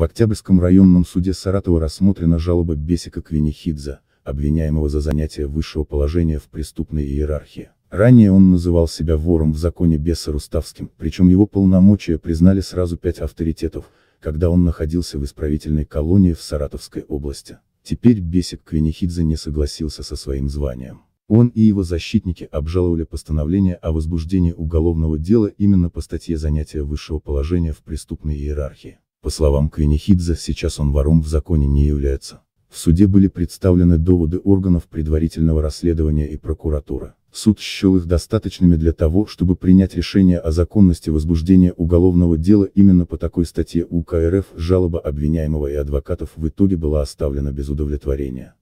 В Октябрьском районном суде Саратова рассмотрена жалоба Бесика Квинихидзе, обвиняемого за занятие высшего положения в преступной иерархии. Ранее он называл себя вором в законе Беса Руставским, причем его полномочия признали сразу пять авторитетов, когда он находился в исправительной колонии в Саратовской области. Теперь Бесик Квинихидзе не согласился со своим званием. Он и его защитники обжаловали постановление о возбуждении уголовного дела именно по статье занятия высшего положения в преступной иерархии. По словам Квинихидзе, сейчас он вором в законе не является. В суде были представлены доводы органов предварительного расследования и прокуратуры. Суд счел их достаточными для того, чтобы принять решение о законности возбуждения уголовного дела именно по такой статье УК РФ жалоба обвиняемого и адвокатов в итоге была оставлена без удовлетворения.